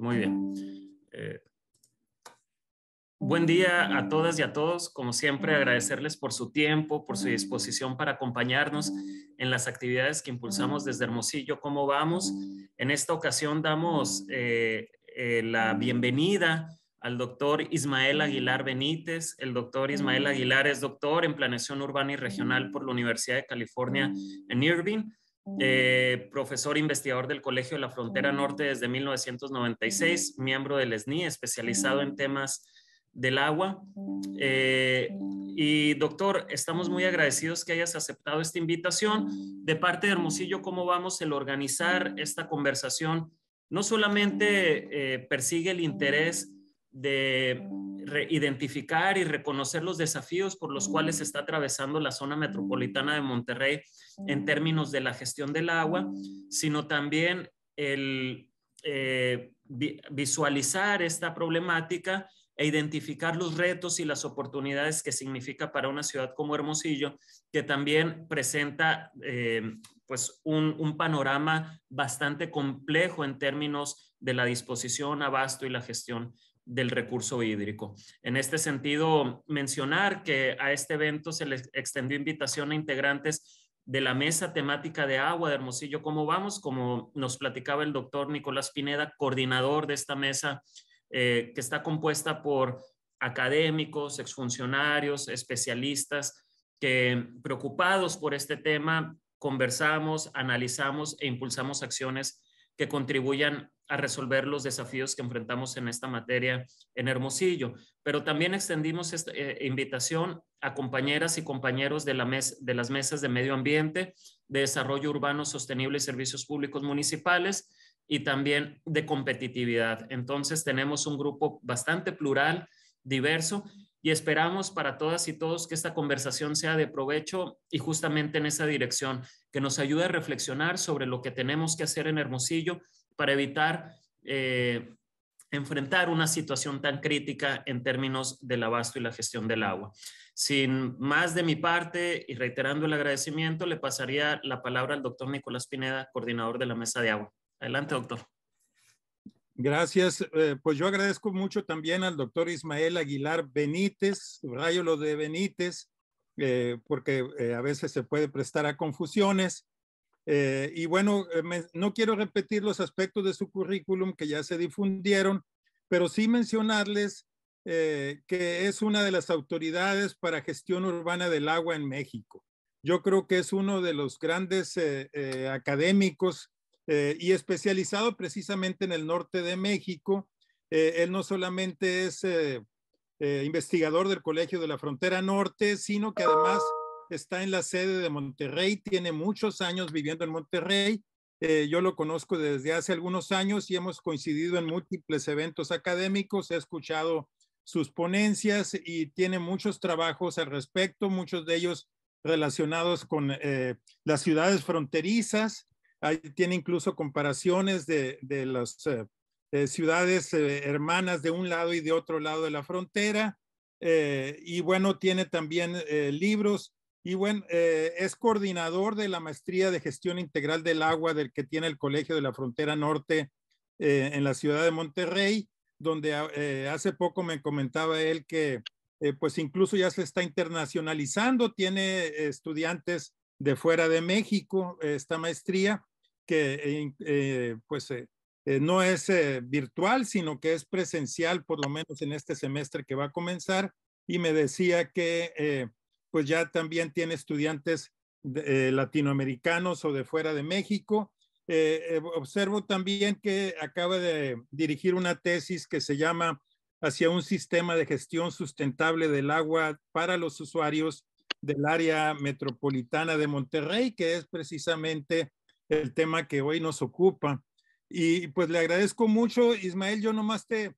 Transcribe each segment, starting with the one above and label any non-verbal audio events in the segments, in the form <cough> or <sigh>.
Muy bien. Eh, buen día a todas y a todos. Como siempre, agradecerles por su tiempo, por su disposición para acompañarnos en las actividades que impulsamos desde Hermosillo. ¿Cómo vamos? En esta ocasión damos eh, eh, la bienvenida al doctor Ismael Aguilar Benítez. El doctor Ismael Aguilar es doctor en Planeación Urbana y Regional por la Universidad de California en Irvine. Mm. Eh, profesor investigador del Colegio de la Frontera Norte mm. desde 1996, miembro del ESNI, especializado en mm. temas del agua. Eh, y doctor, estamos muy agradecidos que hayas aceptado esta invitación. De parte de Hermosillo, ¿cómo vamos el organizar esta conversación? No solamente eh, persigue el interés de identificar y reconocer los desafíos por los cuales está atravesando la zona metropolitana de Monterrey en términos de la gestión del agua, sino también el eh, visualizar esta problemática e identificar los retos y las oportunidades que significa para una ciudad como Hermosillo, que también presenta eh, pues un, un, panorama bastante complejo en términos de la disposición, abasto y la gestión del recurso hídrico. En este sentido, mencionar que a este evento se les extendió invitación a integrantes de la mesa temática de agua de Hermosillo. ¿Cómo vamos? Como nos platicaba el doctor Nicolás Pineda, coordinador de esta mesa, eh, que está compuesta por académicos, exfuncionarios, especialistas, que preocupados por este tema, conversamos, analizamos e impulsamos acciones que contribuyan a resolver los desafíos que enfrentamos en esta materia en Hermosillo. Pero también extendimos esta eh, invitación a compañeras y compañeros de, de las mesas de medio ambiente, de desarrollo urbano sostenible y servicios públicos municipales y también de competitividad. Entonces tenemos un grupo bastante plural, diverso y esperamos para todas y todos que esta conversación sea de provecho y justamente en esa dirección, que nos ayude a reflexionar sobre lo que tenemos que hacer en Hermosillo para evitar eh, enfrentar una situación tan crítica en términos del abasto y la gestión del agua. Sin más de mi parte y reiterando el agradecimiento, le pasaría la palabra al doctor Nicolás Pineda, coordinador de la Mesa de Agua. Adelante, doctor. Gracias. Eh, pues yo agradezco mucho también al doctor Ismael Aguilar Benítez, rayo lo de Benítez, eh, porque a veces se puede prestar a confusiones. Eh, y bueno, eh, no quiero repetir los aspectos de su currículum que ya se difundieron, pero sí mencionarles eh, que es una de las autoridades para gestión urbana del agua en México. Yo creo que es uno de los grandes académicos y especializado precisamente en el norte de México. él no solamente es investigador del Colegio de la Frontera Norte, sino que además está en la sede de Monterrey, tiene muchos años viviendo en Monterrey. Eh, yo lo conozco desde hace algunos años y hemos coincidido en múltiples eventos académicos. He escuchado sus ponencias y tiene muchos trabajos al respecto, muchos de ellos relacionados con eh, las ciudades fronterizas. Ahí tiene incluso comparaciones de, de las eh, ciudades hermanas de un lado y de otro lado de la frontera. y bueno, tiene también libros y bueno, eh, es coordinador de la maestría de gestión integral del agua del que tiene el Colegio de la Frontera Norte eh, en la ciudad de Monterrey, donde ah, eh, hace poco me comentaba él que pues incluso ya se está internacionalizando, tiene estudiantes de fuera de México esta maestría que pues no es virtual, sino que es presencial, por lo menos en este semestre que va a comenzar. Y me decía que pues ya también tiene estudiantes eh, latinoamericanos o de fuera de México. Eh, eh, observo también que acaba de dirigir una tesis que se llama hacia un sistema de gestión sustentable del agua para los usuarios del área metropolitana de Monterrey, que es precisamente el tema que hoy nos ocupa. Y pues le agradezco mucho, Ismael, yo nomás te,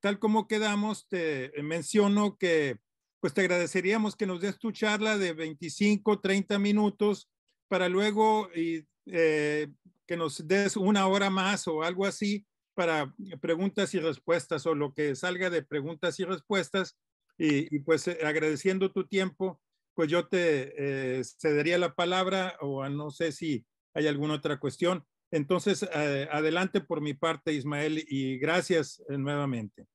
tal como quedamos, te menciono que pues te agradeceríamos que nos des tu charla de 25, 30 minutos para luego y, eh, que nos des una hora más o algo así para preguntas y respuestas o lo que salga de preguntas y respuestas. Y, pues eh, agradeciendo tu tiempo, pues yo te eh, cedería la palabra o no sé si hay alguna otra cuestión. Entonces, adelante por mi parte, Ismael, y gracias nuevamente.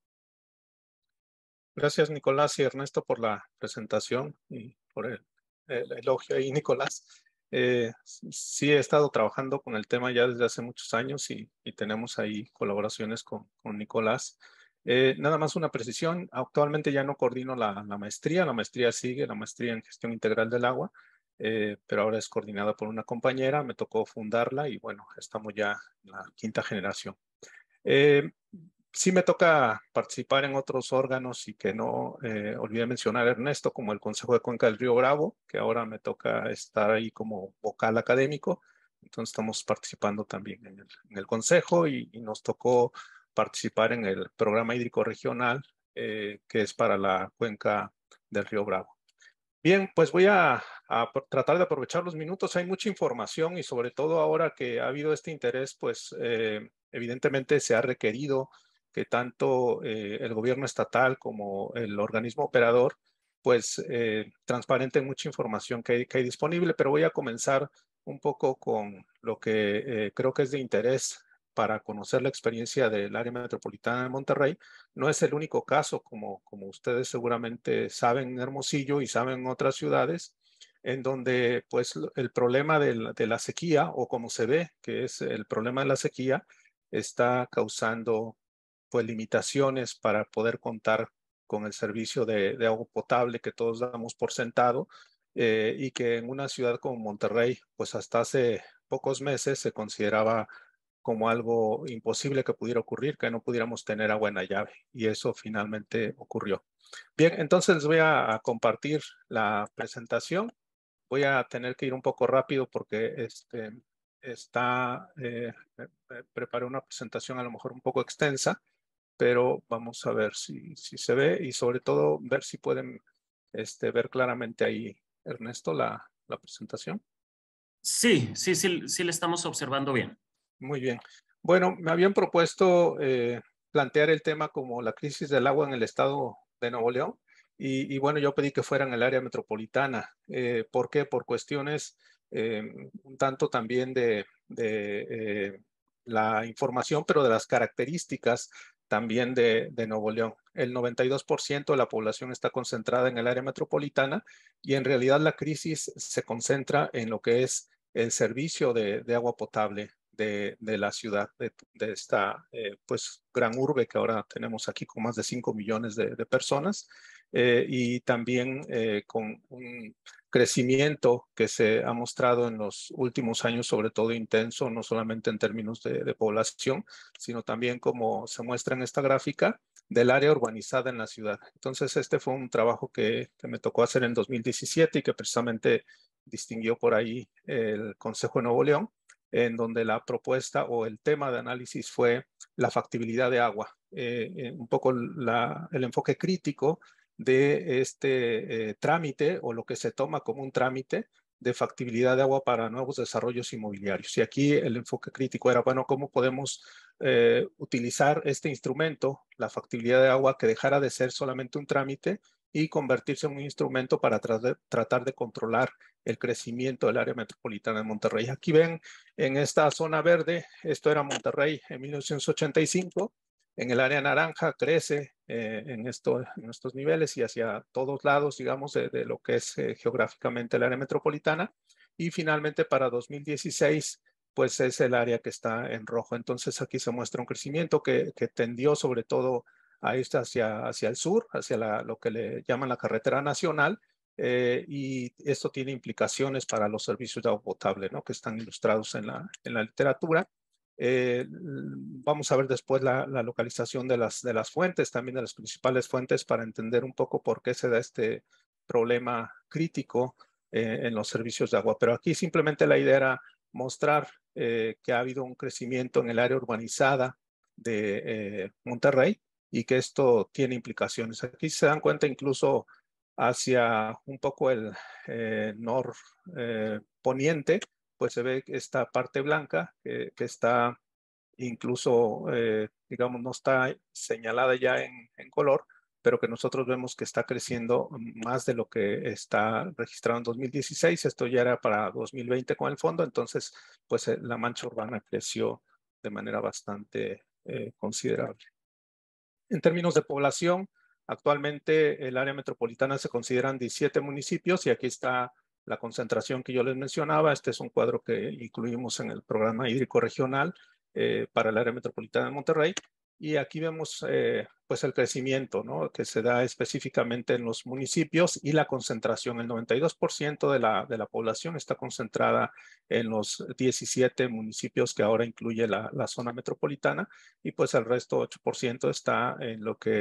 Gracias, Nicolás y Ernesto, por la presentación y por el, elogio ahí, Nicolás. Eh, sí, he estado trabajando con el tema ya desde hace muchos años y, y tenemos ahí colaboraciones con, con Nicolás. Eh, nada más una precisión, actualmente ya no coordino la, la, maestría, la maestría sigue, la maestría en gestión integral del agua, eh, pero ahora es coordinada por una compañera, me tocó fundarla y bueno, estamos ya en la quinta generación sí me toca participar en otros órganos y que no eh, olvide mencionar, Ernesto, como el Consejo de Cuenca del Río Bravo, que ahora me toca estar ahí como vocal académico. Entonces estamos participando también en el, Consejo y, nos tocó participar en el programa hídrico regional eh, que es para la cuenca del Río Bravo. Bien, pues voy a, tratar de aprovechar los minutos. Hay mucha información y sobre todo ahora que ha habido este interés, pues eh, evidentemente se ha requerido que tanto eh, el gobierno estatal como el organismo operador pues eh, transparenten mucha información que hay, que hay, disponible, pero voy a comenzar un poco con lo que eh, creo que es de interés para conocer la experiencia del área metropolitana de Monterrey. No es el único caso, como, como ustedes seguramente saben en Hermosillo y saben en otras ciudades, en donde pues el problema de de la sequía, o como se ve que es el problema de la sequía, está causando de limitaciones para poder contar con el servicio de, agua potable que todos damos por sentado eh, y que en una ciudad como Monterrey, pues hasta hace pocos meses se consideraba como algo imposible que pudiera ocurrir, que no pudiéramos tener agua en la llave. Y eso finalmente ocurrió. Bien, entonces voy a compartir la presentación. Voy a tener que ir un poco rápido porque este, está, eh, eh preparé una presentación a lo mejor un poco extensa pero vamos a ver si, si se ve y sobre todo ver si pueden este, ver claramente ahí, Ernesto, la, presentación. Sí, sí, sí, sí, le estamos observando bien. Muy bien. Bueno, me habían propuesto eh, plantear el tema como la crisis del agua en el estado de Nuevo León y, bueno, yo pedí que fuera en el área metropolitana. Eh, ¿Por qué? Por cuestiones eh, un tanto también de, de eh, la información, pero de las características también de, de Nuevo León. El 92% de la población está concentrada en el área metropolitana y en realidad la crisis se concentra en lo que es el servicio de, agua potable de, la ciudad, de, esta eh, pues gran urbe que ahora tenemos aquí con más de 5 millones de, personas eh, y también eh, con un crecimiento que se ha mostrado en los últimos años, sobre todo intenso, no solamente en términos de, población, sino también como se muestra en esta gráfica del área urbanizada en la ciudad. Entonces, este fue un trabajo que, que me tocó hacer en 2017 y que precisamente distinguió por ahí el Consejo de Nuevo León, en donde la propuesta o el tema de análisis fue la factibilidad de agua, eh, eh, un poco la, el enfoque crítico de este eh, trámite o lo que se toma como un trámite de factibilidad de agua para nuevos desarrollos inmobiliarios. Y aquí el enfoque crítico era, bueno, ¿cómo podemos eh, utilizar este instrumento, la factibilidad de agua, que dejara de ser solamente un trámite y convertirse en un instrumento para tratar de controlar el crecimiento del área metropolitana de Monterrey. Aquí ven en esta zona verde, esto era Monterrey en 1985, en el área naranja crece eh, en, estos niveles y hacia todos lados, digamos, de, lo que es eh, geográficamente el área metropolitana. Y finalmente para 2016, pues es el área que está en rojo. Entonces aquí se muestra un crecimiento que, tendió sobre todo a este, hacia, hacia el sur, hacia lo que le llaman la carretera nacional. Eh, y esto tiene implicaciones para los servicios de agua potable, ¿no? que están ilustrados en la, en la literatura. Eh, mm, vamos a ver después la, localización de las, de las fuentes, también de las principales fuentes, para entender un poco por qué se da este problema crítico eh, en los servicios de agua. Pero aquí simplemente la idea era mostrar eh, que ha habido un crecimiento en el área urbanizada de Monterrey y que esto tiene implicaciones. Aquí se dan cuenta incluso hacia un poco el norponiente, pues se ve esta parte blanca que, está incluso, eh, digamos, no está señalada ya en, color, pero que nosotros vemos que está creciendo más de lo que está registrado en 2016. Esto ya era para 2020 con el fondo, entonces, pues eh, la mancha urbana creció de manera bastante eh, considerable. En términos de población, actualmente el área metropolitana se consideran 17 municipios y aquí está la concentración que yo les mencionaba. Este es un cuadro que incluimos en el programa hídrico regional eh, para el área metropolitana de Monterrey. Y aquí vemos eh, pues el crecimiento ¿no? que se da específicamente en los municipios y la concentración. El 92% de la, de la población está concentrada en los 17 municipios que ahora incluye la, zona metropolitana y pues el resto 8% está en lo que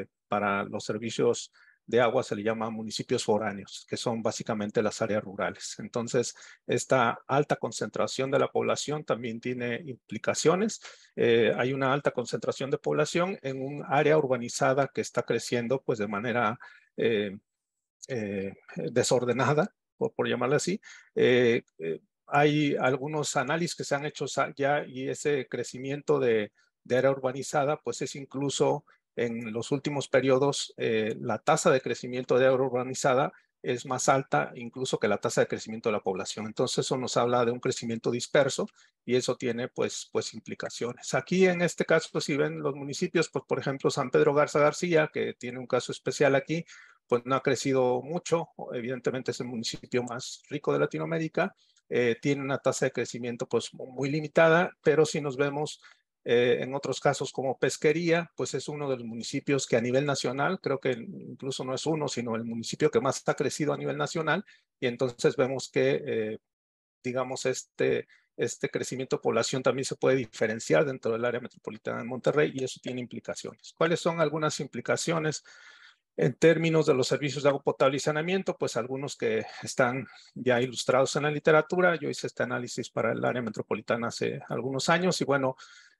eh, para los servicios de agua se le llama municipios foráneos, que son básicamente las áreas rurales. Entonces, esta alta concentración de la población también tiene implicaciones. Eh, hay una alta concentración de población en un área urbanizada que está creciendo pues de manera eh, eh, desordenada, por, llamarla así hay algunos análisis que se han hecho ya y ese crecimiento de, de área urbanizada, pues es incluso en los últimos periodos eh, la tasa de crecimiento de área urbanizada es más alta incluso que la tasa de crecimiento de la población. Entonces eso nos habla de un crecimiento disperso y eso tiene pues, pues implicaciones. Aquí en este caso, si ven los municipios, pues, por ejemplo San Pedro Garza García, que tiene un caso especial aquí, pues no ha crecido mucho, evidentemente es el municipio más rico de Latinoamérica, eh, tiene una tasa de crecimiento pues muy limitada, pero si nos vemos eh, en otros casos como Pesquería, pues es uno de los municipios que a nivel nacional, creo que incluso no es uno, sino el municipio que más ha crecido a nivel nacional. Y entonces vemos que, eh, digamos, este, este crecimiento de población también se puede diferenciar dentro del área metropolitana de Monterrey y eso tiene implicaciones. ¿Cuáles son algunas implicaciones? En términos de los servicios de agua potable y saneamiento, pues algunos que están ya ilustrados en la literatura. Yo hice este análisis para el área metropolitana hace algunos años y bueno,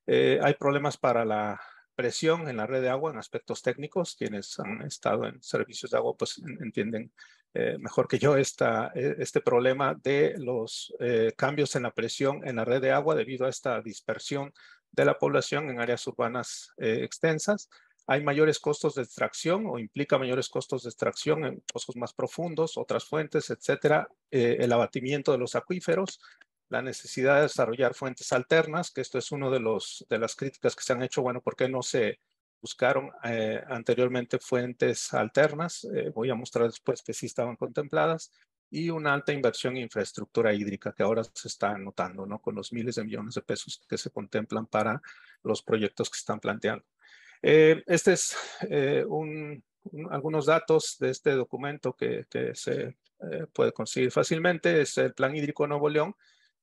eh, hay problemas para la presión en la red de agua en aspectos técnicos. Quienes han estado en servicios de agua pues entienden eh, mejor que yo esta, eh, este problema de los cambios en la presión en la red de agua debido a esta dispersión de la población en áreas urbanas extensas hay mayores costos de extracción o implica mayores costos de extracción en pozos más profundos, otras fuentes, etcétera, el abatimiento de los acuíferos, la necesidad de desarrollar fuentes alternas, que esto es una de, los, de las críticas que se han hecho, bueno, ¿por qué no se buscaron eh, anteriormente fuentes alternas? Eh, voy a mostrar después que sí estaban contempladas, y una alta inversión en infraestructura hídrica que ahora se está notando, ¿no? Con los miles de millones de pesos que se contemplan para los proyectos que están planteando. Eh, este es un, un, algunos datos de este documento que, que se puede conseguir fácilmente, es el Plan Hídrico Nuevo León,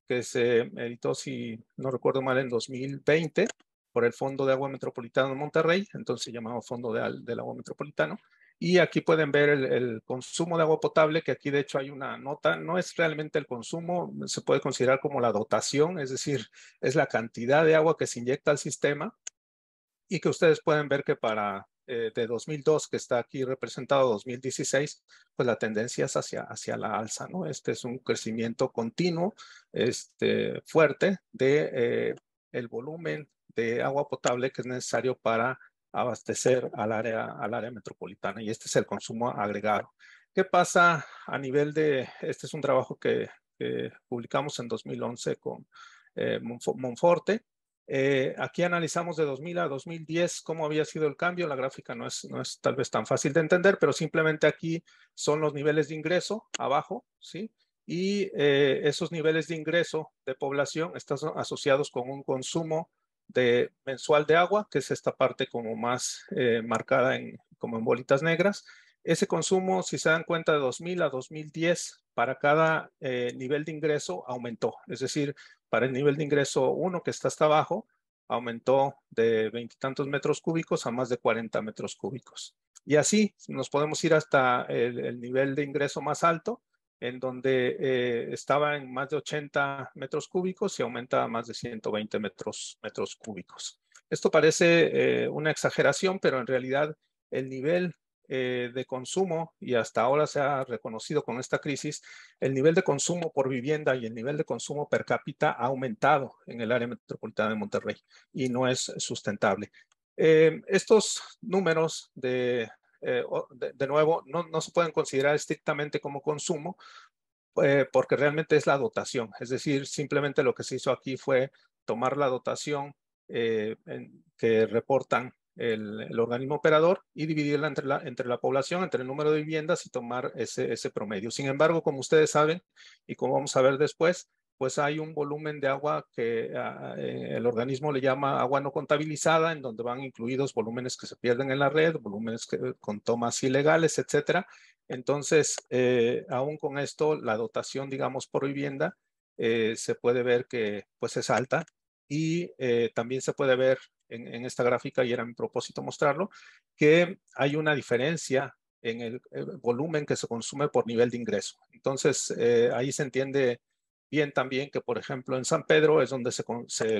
que se editó, si no recuerdo mal, en 2020 por el Fondo de Agua metropolitano de Monterrey, entonces llamado Fondo de, del Agua Metropolitano. Y aquí pueden ver el, el, consumo de agua potable, que aquí de hecho hay una nota, no es realmente el consumo, se puede considerar como la dotación, es decir, es la cantidad de agua que se inyecta al sistema y que ustedes pueden ver que para eh, de 2002 que está aquí representado 2016, pues la tendencia es hacia, hacia la alza, ¿no? Este es un crecimiento continuo, este, fuerte de eh, el volumen de agua potable que es necesario para abastecer al área, al área metropolitana y este es el consumo agregado. ¿Qué pasa a nivel de, este es un trabajo que, publicamos en 2011 con eh, Monforte, eh, aquí analizamos de 2000 a 2010 cómo había sido el cambio. La gráfica no es, tal vez tan fácil de entender, pero simplemente aquí son los niveles de ingreso abajo, ¿sí? Y eh, esos niveles de ingreso de población están asociados con un consumo de, mensual de agua, que es esta parte como más eh, marcada en, como en bolitas negras. Ese consumo, si se dan cuenta, de 2000 a 2010, para cada nivel de ingreso aumentó. Es decir, para el nivel de ingreso 1 que está hasta abajo, aumentó de veintitantos metros cúbicos a más de 40 metros cúbicos. Y así nos podemos ir hasta el, nivel de ingreso más alto, en donde eh, estaba en más de 80 metros cúbicos y aumenta a más de 120 metros, metros cúbicos. Esto parece eh, una exageración, pero en realidad el nivel eh, de consumo, y hasta ahora se ha reconocido con esta crisis, el nivel de consumo por vivienda y el nivel de consumo per cápita ha aumentado en el área metropolitana de Monterrey y no es sustentable. Eh, estos números de, eh, de, nuevo, no, se pueden considerar estrictamente como consumo, porque realmente es la dotación. Es decir, simplemente lo que se hizo aquí fue tomar la dotación que reportan el, organismo operador y dividirla entre la, entre la población, entre el número de viviendas y tomar ese, promedio. Sin embargo, como ustedes saben y como vamos a ver después, pues hay un volumen de agua que ah, eh, el organismo le llama agua no contabilizada, en donde van incluidos volúmenes que se pierden en la red, volúmenes con tomas ilegales, etc. Entonces, eh, aún con esto, la dotación, digamos, por vivienda eh, se puede ver que pues es alta y eh, también se puede ver en, esta gráfica, y era mi propósito mostrarlo, que hay una diferencia en el, volumen que se consume por nivel de ingreso. Entonces, eh, ahí se entiende bien también que, por ejemplo, en San Pedro es donde se,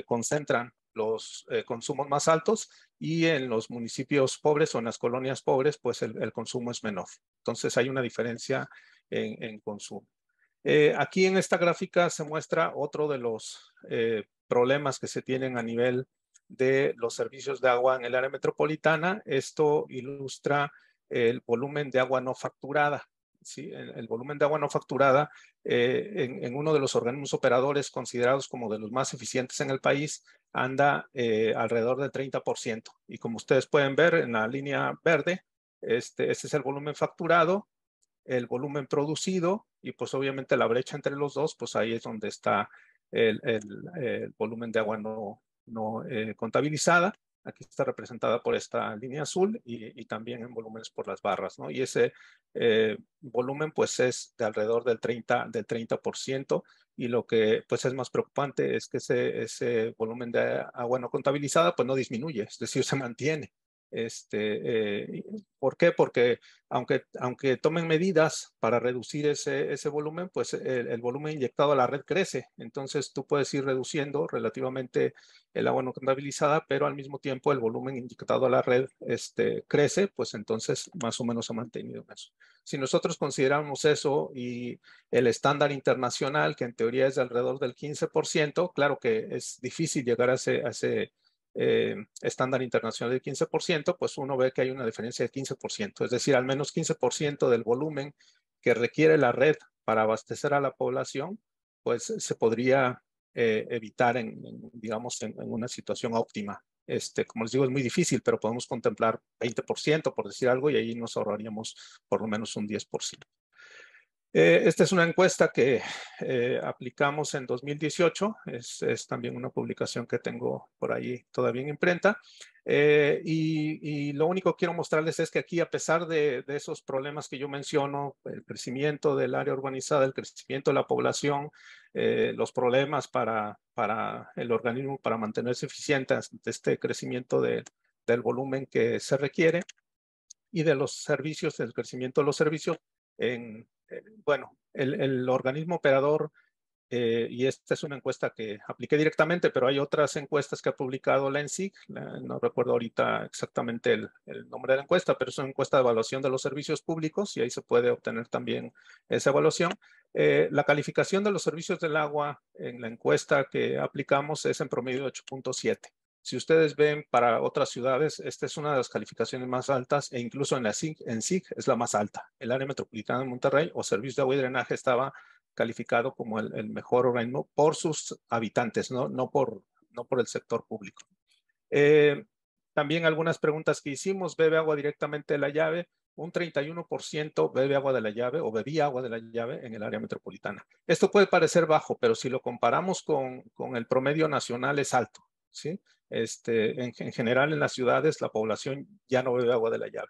concentran los eh, consumos más altos y en los municipios pobres o en las colonias pobres, pues el, consumo es menor. Entonces, hay una diferencia en, consumo. aquí en esta gráfica se muestra otro de los problemas que se tienen a nivel de los servicios de agua en el área metropolitana. Esto ilustra el volumen de agua no facturada. El, volumen de agua no facturada eh, en, uno de los organismos operadores considerados como de los más eficientes en el país anda eh, alrededor del 30%. Y como ustedes pueden ver en la línea verde, este, este es el volumen facturado, el volumen producido y pues obviamente la brecha entre los dos, pues ahí es donde está el, volumen de agua no, eh, contabilizada. Aquí está representada por esta línea azul y, también en volúmenes por las barras, ¿no? Y ese eh, volumen, pues, es de alrededor del 30%, del 30% y lo que, pues, es más preocupante es que ese, ese volumen de agua no contabilizada, pues, no disminuye, es decir, <laughs> se mantiene. Este, eh, ¿Por qué? Porque aunque, aunque tomen medidas para reducir ese, ese volumen, pues el, volumen inyectado a la red crece. Entonces tú puedes ir reduciendo relativamente el agua no contabilizada, pero al mismo tiempo el volumen inyectado a la red este, crece, pues entonces más o menos se ha mantenido eso. Si nosotros consideramos eso y el estándar internacional, que en teoría es alrededor del 15%, claro que es difícil llegar a ese, a ese eh, estándar internacional del 15%, pues uno ve que hay una diferencia de 15%, es decir, al menos 15% del volumen que requiere la red para abastecer a la población, pues se podría eh, evitar en, digamos, en, una situación óptima. Este, como les digo, es muy difícil, pero podemos contemplar 20%, por decir algo, y ahí nos ahorraríamos por lo menos un 10%. Eh, esta es una encuesta que eh, aplicamos en 2018, es, también una publicación que tengo por ahí todavía en imprenta. Eh, y, lo único que quiero mostrarles es que aquí, a pesar de, esos problemas que yo menciono, el crecimiento del área urbanizada, el crecimiento de la población, los problemas para, para el organismo para mantenerse eficiente ante este crecimiento del volumen que se requiere y de los servicios, del crecimiento de los servicios, en, eh, bueno, el, organismo operador, eh, y esta es una encuesta que apliqué directamente, pero hay otras encuestas que ha publicado la ENSIC, no recuerdo ahorita exactamente el, nombre de la encuesta, pero es una encuesta de evaluación de los servicios públicos y ahí se puede obtener también esa evaluación. Eh, la calificación de los servicios del agua en la encuesta que aplicamos es en promedio 8.7. Si ustedes ven para otras ciudades, esta es una de las calificaciones más altas e incluso en la SIC en es la más alta. El área metropolitana de Monterrey o servicio de agua y drenaje estaba calificado como el, mejor organismo por sus habitantes, no, no, por, no por el sector público. Eh, también algunas preguntas que hicimos, ¿bebe agua directamente de la llave? Un 31% bebe agua de la llave o bebía agua de la llave en el área metropolitana. Esto puede parecer bajo, pero si lo comparamos con el promedio nacional es alto. Este, en, general, en las ciudades, la población ya no bebe agua de la llave.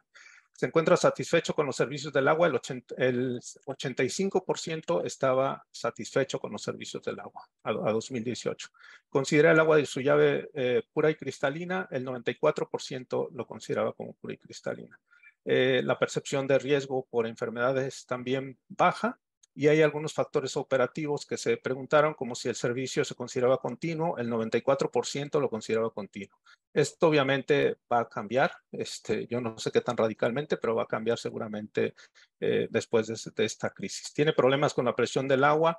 Se encuentra satisfecho con los servicios del agua, el, 85% estaba satisfecho con los servicios del agua a, 2018. Considera el agua de su llave eh, pura y cristalina, el 94% lo consideraba como pura y cristalina. Eh, la percepción de riesgo por enfermedades también baja, y hay algunos factores operativos que se preguntaron, como si el servicio se consideraba continuo, el 94% lo consideraba continuo. Esto obviamente va a cambiar, este, yo no sé qué tan radicalmente, pero va a cambiar seguramente eh, después de, esta crisis. Tiene problemas con la presión del agua,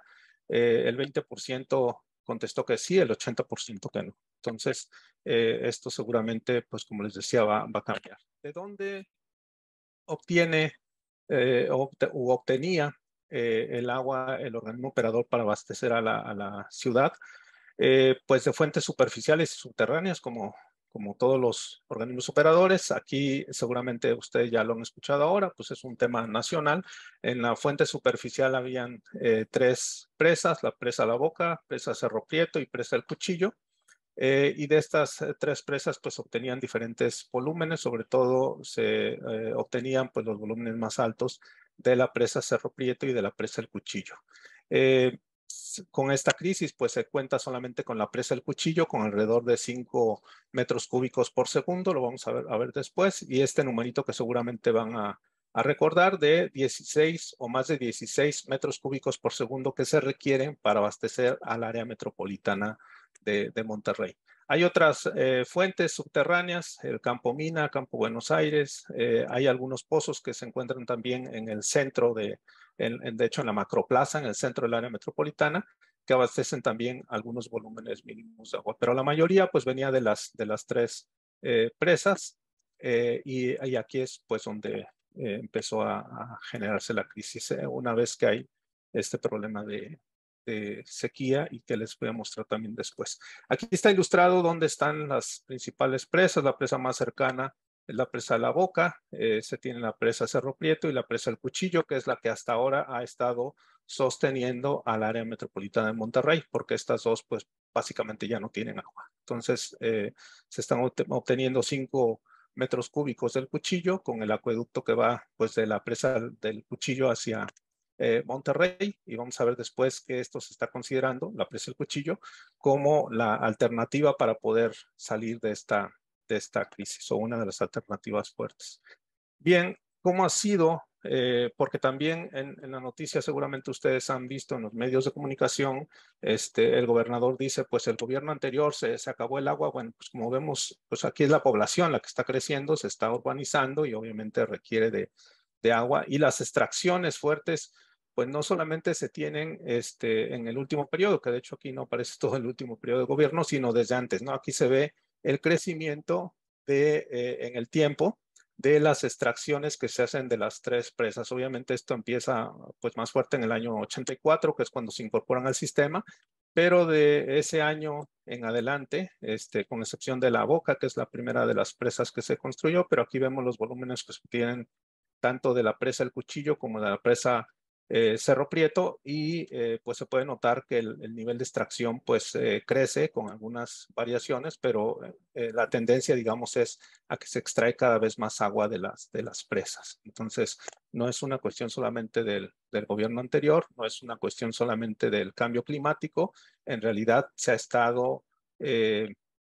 eh, el 20% contestó que sí, el 80% que no. Entonces, eh, esto seguramente, pues como les decía, va, a cambiar. ¿De dónde obtiene eh, u obtenía eh, el agua, el organismo operador para abastecer a la, ciudad, eh, pues de fuentes superficiales y subterráneas, como, como todos los organismos operadores. Aquí seguramente ustedes ya lo han escuchado ahora, pues es un tema nacional. En la fuente superficial habían eh, tres presas, la presa La Boca, presa Cerro Prieto y presa El Cuchillo. y de estas tres presas, pues obtenían diferentes volúmenes, sobre todo se obtenían pues los volúmenes más altos de la presa Cerro Prieto y de la presa El Cuchillo. Eh, con esta crisis, pues se cuenta solamente con la presa El Cuchillo, con alrededor de 5 metros cúbicos por segundo, lo vamos a ver, después, y este numerito que seguramente van a, recordar de 16 o más de 16 metros cúbicos por segundo que se requieren para abastecer al área metropolitana de Monterrey. Hay otras eh, fuentes subterráneas, el campo Mina, campo Buenos Aires, eh, hay algunos pozos que se encuentran también en el centro de, de hecho en la macroplaza, en el centro del área metropolitana, que abastecen también algunos volúmenes mínimos de agua, pero la mayoría pues venía de las, de las tres eh, presas y, aquí es pues donde empezó a, generarse la crisis una vez que hay este problema de, sequía y que les voy a mostrar también después. Aquí está ilustrado dónde están las principales presas. La presa más cercana es la presa La Boca, eh, se tiene la presa Cerro Prieto y la presa El Cuchillo, que es la que hasta ahora ha estado sosteniendo al área metropolitana de Monterrey, porque estas dos, pues, básicamente ya no tienen agua. Entonces, eh, se están obteniendo cinco metros cúbicos del cuchillo con el acueducto que va, pues, de la presa del cuchillo hacia eh, Monterrey, y vamos a ver después que esto se está considerando, la presa el cuchillo, como la alternativa para poder salir de esta, de esta crisis o una de las alternativas fuertes. Bien, ¿cómo ha sido? Eh, porque también en, en, la noticia seguramente ustedes han visto en los medios de comunicación, este, el gobernador dice, pues el gobierno anterior se, se acabó el agua. Bueno, pues como vemos, pues aquí es la población la que está creciendo, se está urbanizando y obviamente requiere de, de agua y las extracciones fuertes pues no solamente se tienen este, en el último periodo, que de hecho aquí no aparece <laughs> todo el último periodo de gobierno, sino desde antes, ¿no? Aquí se ve el crecimiento de, eh, en el tiempo de las extracciones que se hacen de las tres presas. Obviamente esto empieza pues más fuerte en el año 84, que es cuando se incorporan al sistema, pero de ese año en adelante, este, con excepción de la boca, que es la primera de las presas que se construyó, pero aquí vemos los volúmenes que se tienen tanto de la presa El Cuchillo como de la presa eh, Cerro Prieto y eh, pues se puede notar que el, nivel de extracción pues eh, crece con algunas variaciones, pero la tendencia digamos es a que se extrae cada vez más agua de las, de las presas. Entonces no es una cuestión solamente del, del gobierno anterior, no es una cuestión solamente del cambio climático, en realidad se ha estado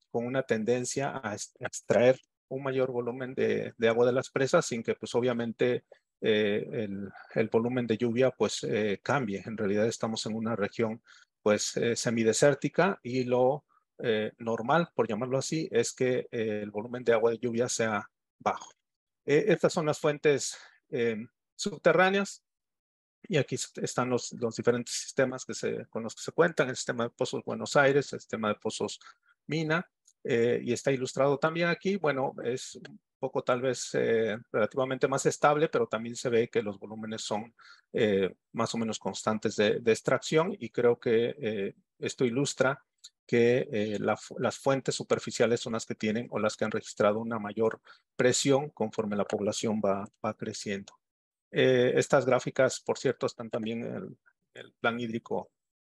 con una tendencia a extraer un mayor volumen de, de, agua de las presas sin que pues obviamente eh, el, volumen de lluvia pues eh, cambie. En realidad estamos en una región pues eh, semidesértica y lo normal, por llamarlo así, es que el volumen de agua de lluvia sea bajo. estas son las fuentes subterráneas y aquí están los, diferentes sistemas que se, con los que se cuentan, el sistema de pozos Buenos Aires, el sistema de pozos Mina, eh, y está ilustrado también aquí, bueno, es un poco tal vez eh, relativamente más estable, pero también se ve que los volúmenes son eh, más o menos constantes de, extracción y creo que esto ilustra que las fuentes superficiales son las que tienen o las que han registrado una mayor presión conforme la población va, creciendo. estas gráficas, por cierto, están también en el, plan hídrico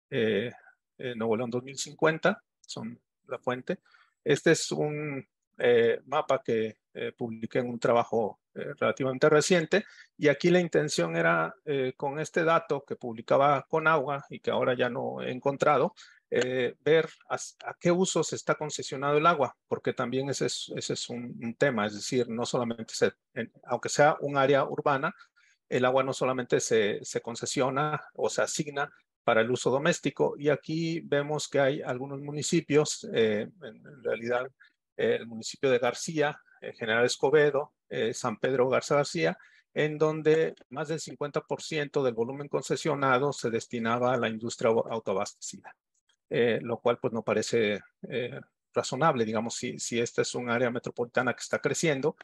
Nuevo León 2050, son la fuente. Este es un eh, mapa que eh, publiqué en un trabajo eh, relativamente reciente y aquí la intención era con este dato que publicaba con agua y que ahora ya no he encontrado, ver a, qué qué se está concesionado el agua, porque también ese es, es un, tema, es decir, no solamente, aunque sea un área urbana, el agua no solamente se, se concesiona o se asigna para el uso doméstico. Y aquí vemos que hay algunos municipios, eh, en realidad eh, el municipio de García, eh, General Escobedo, San Pedro Garza García, en donde más del 50% del volumen concesionado se destinaba a la industria autoabastecida, lo cual pues no parece razonable, digamos, si, si esta es un área metropolitana que está creciendo,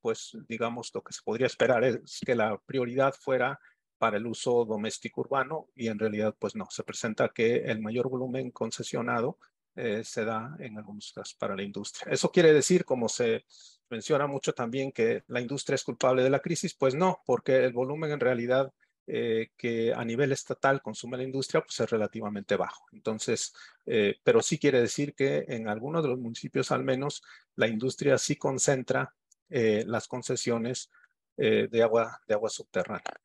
pues digamos lo que se podría esperar es que la prioridad fuera para el uso doméstico urbano y en realidad pues no, se presenta que el mayor volumen concesionado eh, se da en algunos casos para la industria. Eso quiere decir, como se menciona mucho también, que la industria es culpable de la crisis, pues no, porque el volumen en realidad eh, que a nivel estatal consume la industria pues es relativamente bajo. Entonces, eh, pero sí quiere decir que en algunos de los municipios al menos la industria sí concentra las concesiones de, agua, de agua subterránea.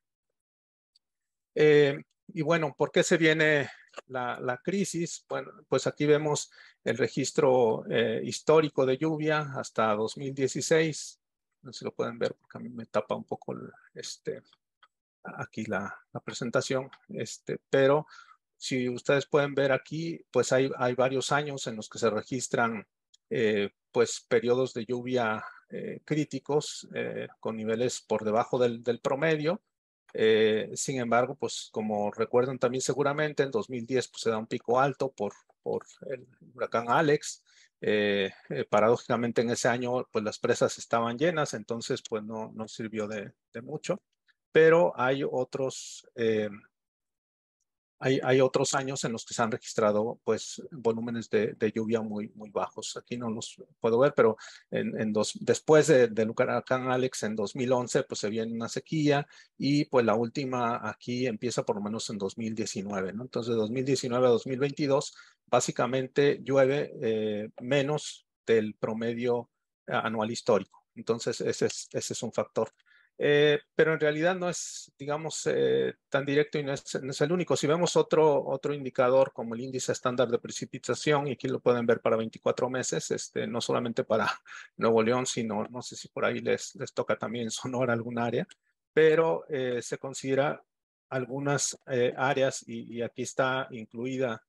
Eh, y bueno, ¿por qué se viene la, crisis? Bueno, pues aquí vemos el registro eh, histórico de lluvia hasta 2016. No sé si lo pueden ver porque a mí me tapa un poco este, aquí la, presentación. Este, pero si ustedes pueden ver aquí, pues hay, hay varios años en los que se registran eh, pues periodos de lluvia críticos con niveles por debajo del promedio eh, sin embargo, pues como recuerdan también seguramente, en 2010 pues, se da un pico alto por, por el huracán Alex. Eh, eh, paradójicamente en ese año pues las presas estaban llenas, entonces pues no, no sirvió de, de mucho. Pero hay otros hay, otros años en los que se han registrado pues volúmenes de, lluvia muy, muy bajos. Aquí no los puedo ver, pero en, dos, después de, de Lucaracán Alex en 2011 pues se viene una sequía y pues la última aquí empieza por lo menos en 2019. ¿no? Entonces 2019 a 2022 básicamente llueve eh, menos del promedio anual histórico. Entonces ese es, ese es un factor eh, pero en realidad no es, digamos, eh, tan directo y no es, el único. Si vemos otro, otro indicador como el índice estándar de precipitación, y aquí lo pueden ver para 24 meses, este, no solamente para <laughs> Nuevo León, sino no sé si por ahí les, les toca también Sonora algún área, pero eh, se considera algunas áreas y, y, aquí está incluida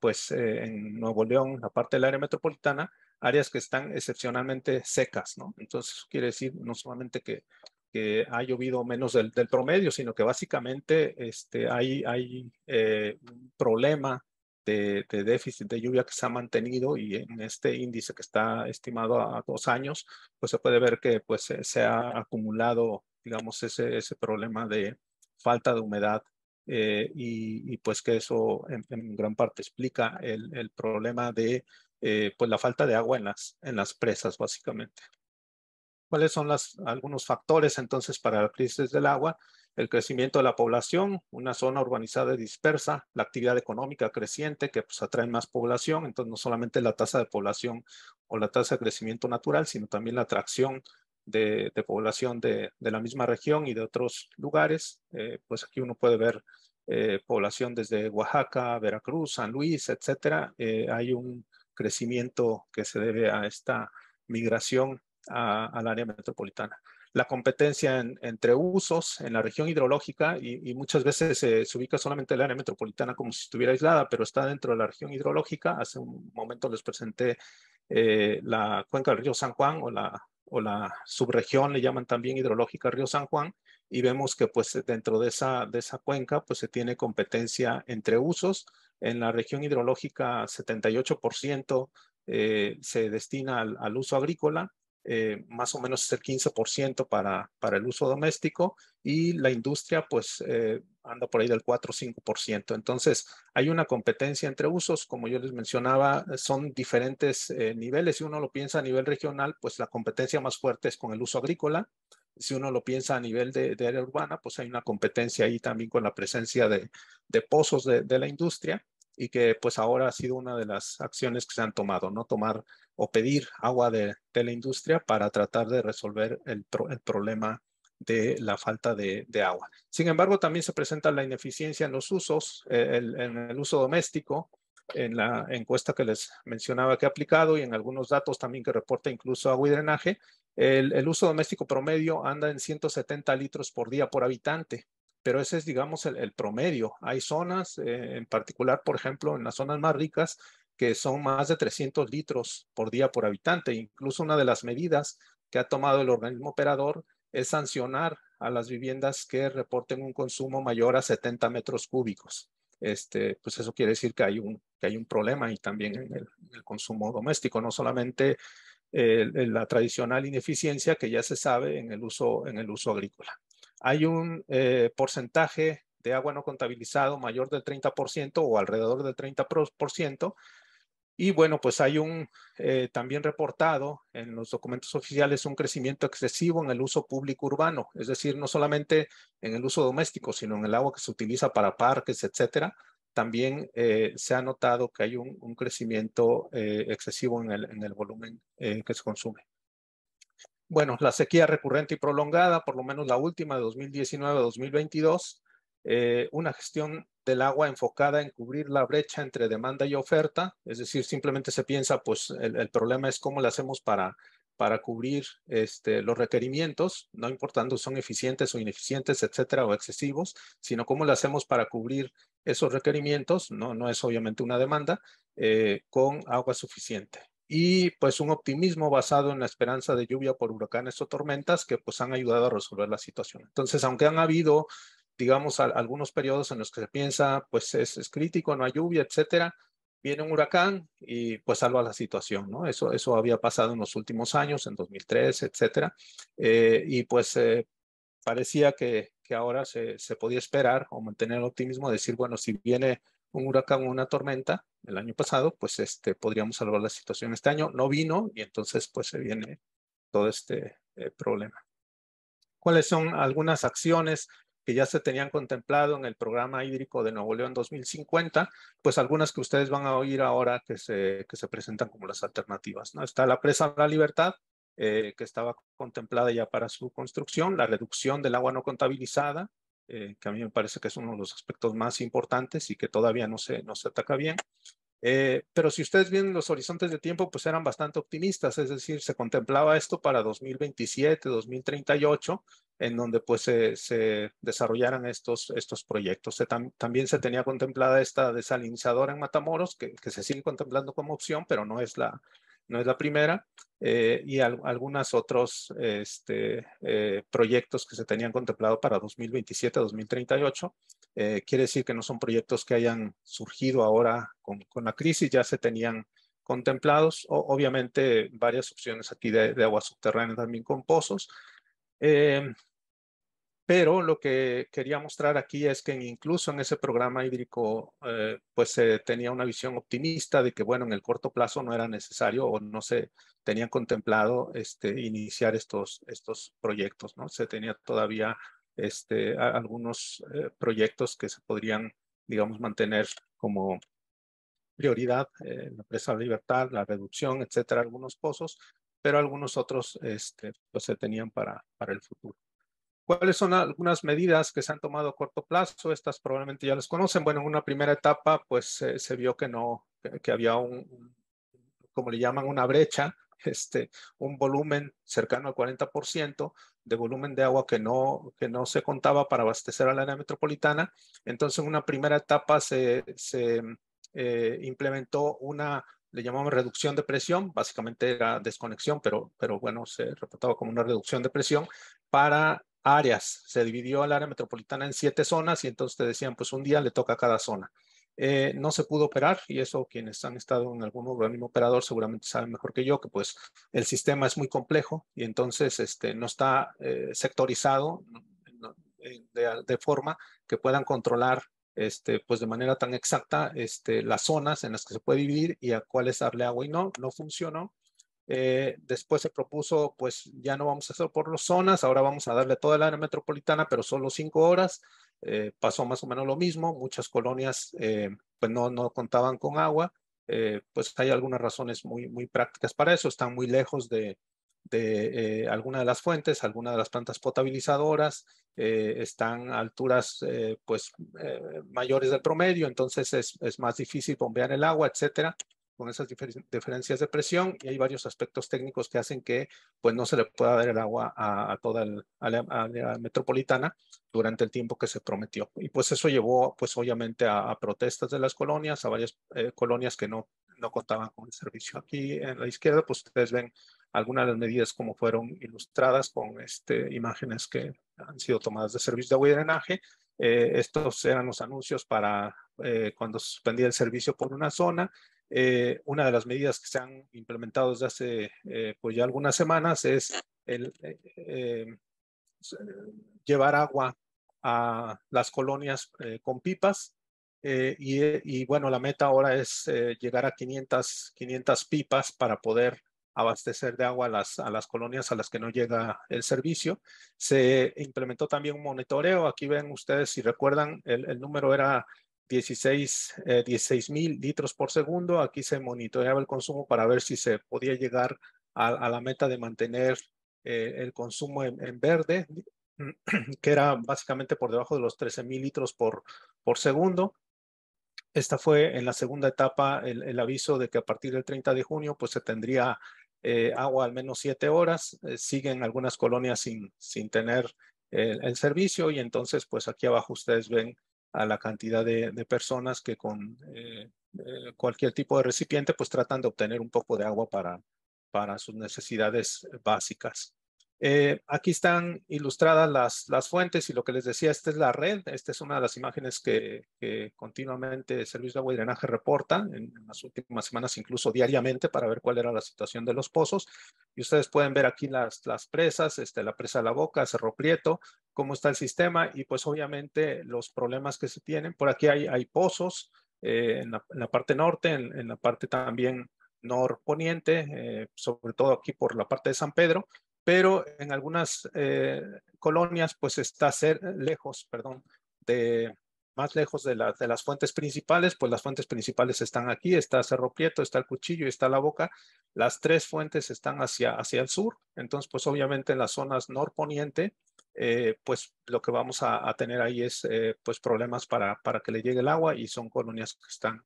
pues en Nuevo León, aparte del área metropolitana, áreas que están excepcionalmente secas, ¿no? Entonces, quiere decir no solamente que ha llovido menos del, promedio, sino que básicamente este, hay, hay eh, un problema de, déficit de lluvia que se ha mantenido y en este índice que está estimado a dos años, pues se puede ver que pues, se, ha acumulado, digamos, ese, ese problema de falta de humedad eh, y, pues que eso en, gran parte explica el, problema de eh, pues la falta de agua en las, en las presas, básicamente cuáles son algunos factores entonces para la crisis del agua, el crecimiento de la población, una zona urbanizada y dispersa, la actividad económica creciente que pues atrae más población, entonces no solamente la tasa de población o la tasa de crecimiento natural, sino también la atracción de, población de, la misma región y de otros lugares, eh, pues aquí uno puede ver eh, población desde Oaxaca, Veracruz, San Luis, etcétera, eh, hay un crecimiento que se debe a esta migración al área metropolitana. La competencia entre usos en la región hidrológica y, muchas veces se ubica solamente el área metropolitana como si estuviera aislada, pero está dentro de la región hidrológica. Hace un momento les presenté eh, la cuenca del río San Juan o la, o la subregión, le llaman también hidrológica río San Juan, y vemos que pues dentro de esa, de esa cuenca pues se tiene competencia entre usos. En la región hidrológica 78% eh, se destina al uso agrícola, eh, más o menos es el 15% para, para el uso doméstico y la industria pues eh, anda por ahí del 4 o 5%. Entonces hay una competencia entre usos, como yo les mencionaba, son diferentes eh, niveles. Si uno lo piensa a nivel regional, pues la competencia más fuerte es con el uso agrícola. Si uno lo piensa a nivel de, de área urbana, pues hay una competencia ahí también con la presencia de, de pozos de la industria y que pues ahora ha sido una de las acciones que se han tomado, ¿no? Tomar o pedir agua de, la industria para tratar de resolver el, problema de la falta de, agua. Sin embargo, también se presenta la ineficiencia en los usos, eh, en el uso doméstico, en la encuesta que les mencionaba que ha aplicado y en algunos datos también que reporta incluso agua y drenaje, el, el uso doméstico promedio anda en 170 litros por día por habitante pero ese es, digamos, el, promedio. Hay zonas, eh, en particular, por ejemplo, en las zonas más ricas, que son más de 300 litros por día por habitante. Incluso una de las medidas que ha tomado el organismo operador es sancionar a las viviendas que reporten un consumo mayor a 70 metros cúbicos. Este, pues eso quiere decir que hay un, que hay un problema y también en el, consumo doméstico, no solamente la tradicional ineficiencia que ya se sabe en el uso, en el uso agrícola hay un eh, porcentaje de agua no contabilizado mayor del 30% o alrededor del 30%. Y bueno, pues hay un eh, también reportado en los documentos oficiales un crecimiento excesivo en el uso público urbano, es decir, no solamente en el uso doméstico, sino en el agua que se utiliza para parques, etcétera. También eh, se ha notado que hay un, crecimiento excesivo en el, en el volumen que se consume bueno, la sequía recurrente y prolongada, por lo menos la última de 2019-2022, eh, una gestión del agua enfocada en cubrir la brecha entre demanda y oferta, es decir, simplemente se piensa, pues el, problema es cómo le hacemos para, para cubrir este, los requerimientos, no importando si son eficientes o ineficientes, etcétera, o excesivos, sino cómo le hacemos para cubrir esos requerimientos, no, no es obviamente una demanda, eh, con agua suficiente y pues un optimismo basado en la esperanza de lluvia por huracanes o tormentas que pues han ayudado a resolver la situación. Entonces, aunque han habido, digamos, algunos periodos en los que se piensa, pues es, crítico, no hay lluvia, etcétera, viene un huracán y pues salva la situación, ¿no? Eso, eso había pasado en los últimos años, en 2003, etcétera, eh, y pues eh, parecía que, ahora se, se podía esperar o mantener el optimismo, decir, bueno, si viene un huracán o una tormenta el año pasado, pues este, podríamos salvar la situación este año. No vino y entonces pues se viene todo este eh, problema. ¿Cuáles son algunas acciones que ya se tenían contemplado en el programa hídrico de Nuevo León 2050, pues algunas que ustedes van a oír ahora que se, que se presentan como las alternativas. ¿no? Está la presa La Libertad, eh, que estaba contemplada ya para su construcción, la reducción del agua no contabilizada, eh, que a mí me parece que es uno de los aspectos más importantes y que todavía no se, no se ataca bien. Eh, pero si ustedes ven los horizontes de tiempo, pues eran bastante optimistas, es decir, se contemplaba esto para 2027, 2038, en donde pues se, desarrollaran estos, estos proyectos. también se tenía contemplada esta desalinizadora en Matamoros, que, que, se sigue contemplando como opción, pero no es la, no es la primera, eh, y algunos otros este, eh, proyectos que se tenían contemplado para 2027 2038. Eh, quiere decir que no son proyectos que hayan surgido ahora con, la crisis, ya se tenían contemplados. O, obviamente, varias opciones aquí de, de aguas subterráneas también con pozos. Pero lo que quería mostrar aquí es que incluso en ese programa hídrico, eh, pues se tenía una visión optimista de que, bueno, en el corto plazo no era necesario o no se tenían contemplado este, iniciar estos, estos proyectos, ¿no? Se tenía todavía este, algunos eh, proyectos que se podrían, digamos, mantener como prioridad, eh, la presa de libertad, la reducción, etcétera, algunos pozos, pero algunos otros este, pues se tenían para, para el futuro. ¿Cuáles son algunas medidas que se han tomado a corto plazo? Estas probablemente ya las conocen. Bueno, en una primera etapa, pues se vio que no, que, había un, como le llaman, una brecha, este, un volumen cercano al 40% de volumen de agua que no, que no se contaba para abastecer al área metropolitana. Entonces, en una primera etapa se, eh, implementó una le llamamos reducción de presión, básicamente era desconexión, pero, pero bueno, se reportaba como una reducción de presión para áreas. Se dividió el área metropolitana en siete zonas y entonces te decían, pues un día le toca a cada zona. Eh, no se pudo operar y eso quienes han estado en algún organismo operador seguramente saben mejor que yo que pues el sistema es muy complejo y entonces este, no está eh, sectorizado eh, de, forma que puedan controlar este, pues de manera tan exacta este, las zonas en las que se puede vivir y a cuáles darle agua y no, no funcionó eh, después se propuso, pues ya no vamos a hacer por las zonas, ahora vamos a darle toda la área metropolitana, pero solo cinco horas. Eh, pasó más o menos lo mismo, muchas colonias eh, pues no, contaban con agua, pues hay algunas razones muy, muy prácticas para eso, están muy lejos de, de alguna de las fuentes, alguna de las plantas potabilizadoras, están a alturas pues mayores del promedio, entonces es, es más difícil bombear el agua, etcétera con esas diferencias de presión y hay varios aspectos técnicos que hacen que pues no se le pueda dar el agua a, toda la área metropolitana durante el tiempo que se prometió. Y pues eso llevó pues obviamente a, protestas de las colonias, a varias eh, colonias que no, no contaban con el servicio. Aquí en la izquierda pues ustedes ven algunas de las medidas como fueron ilustradas con este, imágenes que han sido tomadas de servicio de agua y drenaje. Eh, estos eran los anuncios para eh, cuando suspendía el servicio por una zona eh, una de las medidas que se han implementado desde hace eh, pues ya algunas semanas es eh, llevar agua a las colonias con pipas. Y, bueno, la meta ahora es llegar a 500, 500 pipas para poder abastecer de agua a las, colonias a las que no llega el servicio. Se implementó también un monitoreo. Aquí ven ustedes, si recuerdan, el número era 16 16 eh, mil litros por segundo. Aquí se monitoreaba el consumo para ver si se podía llegar a, la meta de mantener eh, el consumo en, verde, <clears throat> que era básicamente por debajo de los 13 mil litros por, por segundo. Esta fue en la segunda etapa el, aviso de que a partir del 30 de junio pues se tendría eh, agua al menos siete horas. siguen algunas colonias sin, sin tener el, servicio y entonces pues aquí abajo ustedes ven a la cantidad de, de personas que con eh, eh, cualquier tipo de recipiente pues tratan de obtener un poco de agua para, para sus necesidades básicas. Eh, aquí están ilustradas las, fuentes y lo que les decía, esta es la red, esta es una de las imágenes que, continuamente continuamente Servicio de Agua y Drenaje reporta en, las últimas semanas, incluso diariamente, para ver cuál era la situación de los pozos. Y ustedes pueden ver aquí las, presas, este, la presa La Boca, Cerro Prieto, cómo está el sistema y pues obviamente los problemas que se tienen. Por aquí hay, pozos eh, en, la, parte norte, en, la parte también norponiente, eh, sobre todo aquí por la parte de San Pedro, pero en algunas eh, colonias pues está ser, lejos, perdón, de más lejos de, las fuentes principales, pues las fuentes principales están aquí, está Cerro Prieto, está el Cuchillo y está la Boca. Las tres fuentes están hacia, hacia el sur, entonces pues obviamente en las zonas norponiente, eh, pues lo que vamos a, tener ahí es eh, pues problemas para, para que le llegue el agua y son colonias que están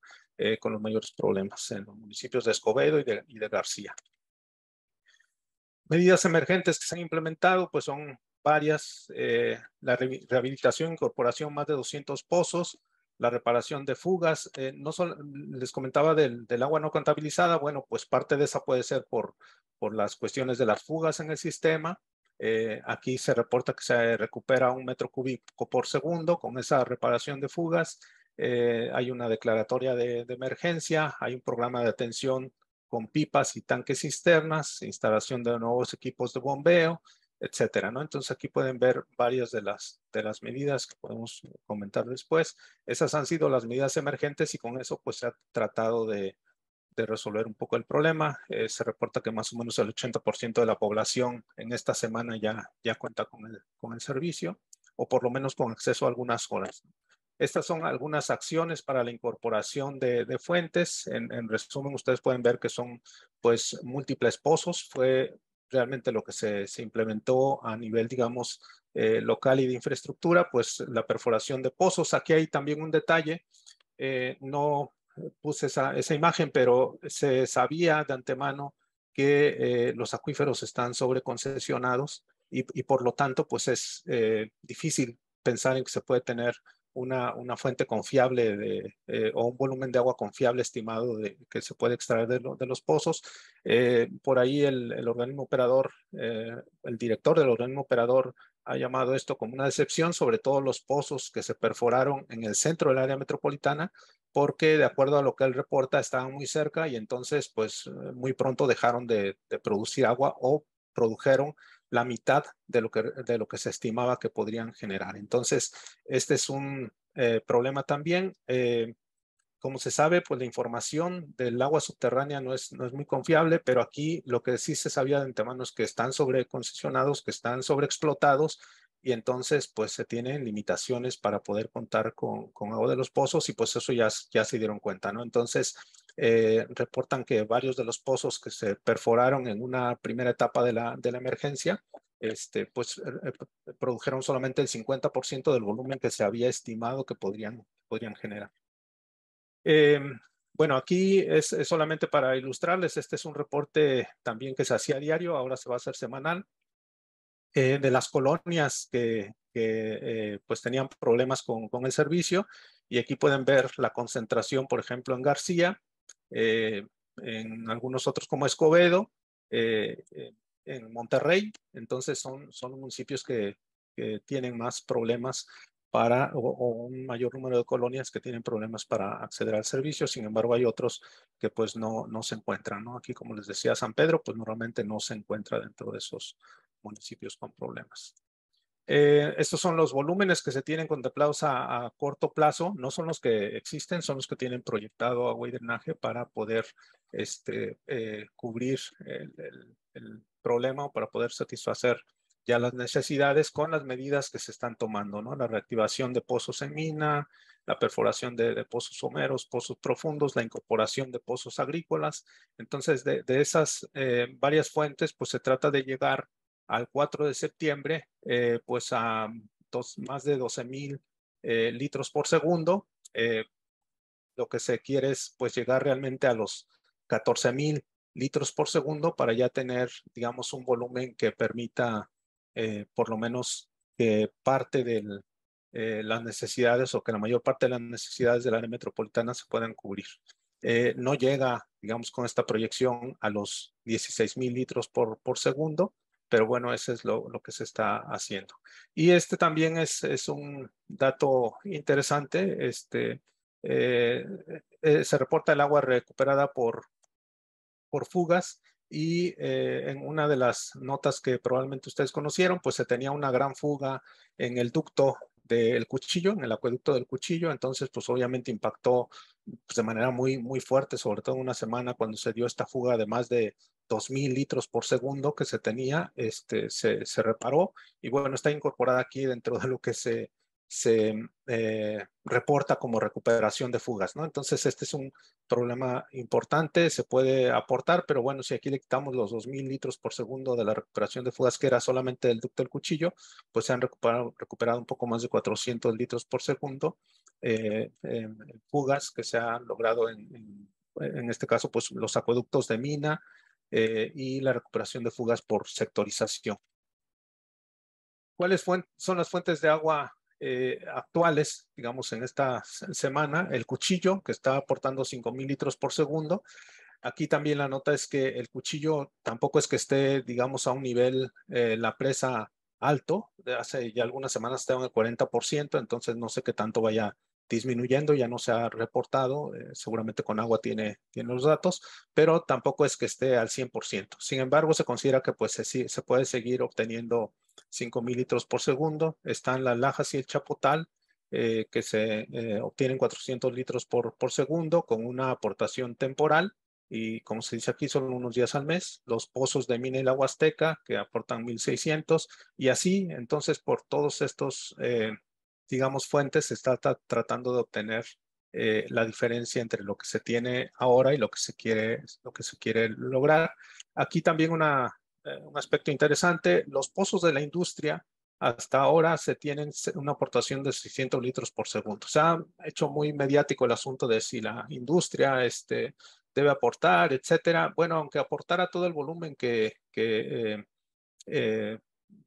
con los mayores problemas en los municipios de Escobedo y de García medidas emergentes que se han implementado, pues son varias, eh, la rehabilitación, incorporación más de 200 pozos, la reparación de fugas, eh, no les comentaba del, agua no contabilizada, bueno, pues parte de esa puede ser por, por las cuestiones de las fugas en el sistema. Eh, aquí se reporta que se recupera un metro cúbico por segundo con esa reparación de fugas. hay una declaratoria de emergencia, hay un programa de atención con pipas y tanques cisternas, instalación de nuevos equipos de bombeo, etcétera, ¿no? Entonces aquí pueden ver varias de las, de las medidas que podemos comentar después. Esas han sido las medidas emergentes y con eso pues se ha tratado de, resolver un poco el problema. Eh, se reporta que más o menos el 80% de la población en esta semana ya, ya cuenta con el, con el servicio o por lo menos con acceso a algunas horas. Estas son algunas acciones para la incorporación de, fuentes. En, resumen, ustedes pueden ver que son pues múltiples pozos. Fue realmente lo que se, implementó a nivel, digamos, eh, local y de infraestructura, pues la perforación de pozos. Aquí hay también un detalle. Eh, no puse esa, imagen, pero se sabía de antemano que eh, los acuíferos están sobreconcesionados y, y por lo tanto, pues es difícil pensar en que se puede tener una, fuente confiable eh, o un volumen de agua confiable estimado que se puede extraer de, los pozos. Eh, por ahí el, el organismo operador, eh, el director del organismo operador ha llamado esto como una decepción, sobre todo los pozos que se perforaron en el centro del área metropolitana, porque de acuerdo a lo que él reporta estaban muy cerca y entonces pues muy pronto dejaron de producir agua o produjeron la mitad de lo que, de lo que se estimaba que podrían generar. Entonces, este es un eh, problema también. Eh, como se sabe, pues la información del agua subterránea no es, no es muy confiable, pero aquí lo que sí se sabía de antemano es que están sobreconcesionados, que están sobreexplotados y entonces pues se tienen limitaciones para poder contar con, con, agua de los pozos y pues eso ya, ya se dieron cuenta, ¿no? Entonces eh, reportan que varios de los pozos que se perforaron en una primera etapa de la, de la emergencia, este, pues eh, eh, produjeron solamente el 50% del volumen que se había estimado que podrían, podrían generar. Em, bueno, aquí es, solamente para ilustrarles, este es un reporte también que se hacía diario, ahora se va a hacer semanal, de las colonias que, pues tenían problemas con el servicio. Y aquí pueden ver la concentración, por ejemplo, en García, eh, en algunos otros como Escobedo, eh, eh, en Monterrey. Entonces son, son municipios que, tienen más problemas para o, un mayor número de colonias que tienen problemas para acceder al servicio. Sin embargo, hay otros que pues no, no se encuentran. Aquí, como les decía, San Pedro, pues normalmente no se encuentra dentro de esos municipios con problemas. Eh, estos son los volúmenes que se tienen contemplados a, a, corto plazo, no son los que existen, son los que tienen proyectado agua y drenaje para poder este, eh, cubrir el, problema o para poder satisfacer ya las necesidades con las medidas que se están tomando, ¿no? La reactivación de pozos en mina, la perforación de, pozos someros, pozos profundos, la incorporación de pozos agrícolas. Entonces, de, esas eh, varias fuentes, pues se trata de llegar al 4 de septiembre, eh, pues a más de 12 mil eh, litros por segundo. Eh, lo que se quiere es pues llegar realmente a los 14 mil litros por segundo para ya tener, digamos, un volumen que permita por lo menos que parte de las necesidades o que la mayor parte de las necesidades del área metropolitana se puedan cubrir. no llega, digamos, con esta proyección a los 16 mil litros por, por segundo, pero bueno, eso es lo, lo que se está haciendo. Y este también es, es un dato interesante. Este, eh, eh, se reporta el agua recuperada por, por fugas y eh, en una de las notas que probablemente ustedes conocieron, pues se tenía una gran fuga en el ducto del cuchillo, en el acueducto del cuchillo, entonces pues obviamente impactó pues, de manera muy, muy fuerte, sobre todo en una semana cuando se dio esta fuga de más de 2.000 litros por segundo que se tenía, este, se, reparó y bueno, está incorporada aquí dentro de lo que se, se eh, reporta como recuperación de fugas, ¿no? Entonces, este es un problema importante, se puede aportar, pero bueno, si aquí le quitamos los 2.000 litros por segundo de la recuperación de fugas, que era solamente el ducto del cuchillo, pues se han recuperado, un poco más de 400 litros por segundo eh, fugas que se han logrado en, en este caso, pues los acueductos de mina, eh, y la recuperación de fugas por sectorización. ¿Cuáles son las fuentes de agua eh, actuales, digamos, en esta semana? El cuchillo, que está aportando 5.000 litros por segundo. Aquí también la nota es que el cuchillo tampoco es que esté, digamos, a un nivel, eh, la presa alto. Hace ya algunas semanas estaba en el 40%, entonces no sé qué tanto vaya disminuyendo, ya no se ha reportado, eh, seguramente con agua tiene, tiene los datos, pero tampoco es que esté al 100%. Sin embargo, se considera que pues, se, se puede seguir obteniendo 5 litros por segundo. Están las lajas y el chapotal, eh, que se eh, obtienen 400 litros por, por segundo con una aportación temporal y como se dice aquí, son unos días al mes, los pozos de mina y que aportan 1.600 y así entonces por todos estos eh, digamos, fuentes se está tratando de obtener eh, la diferencia entre lo que se tiene ahora y lo que se quiere, lo que se quiere lograr. Aquí también una, eh, un aspecto interesante, los pozos de la industria hasta ahora se tienen una aportación de 600 litros por segundo. Se ha hecho muy mediático el asunto de si la industria este, debe aportar, etcétera. Bueno, aunque aportara todo el volumen que, que eh,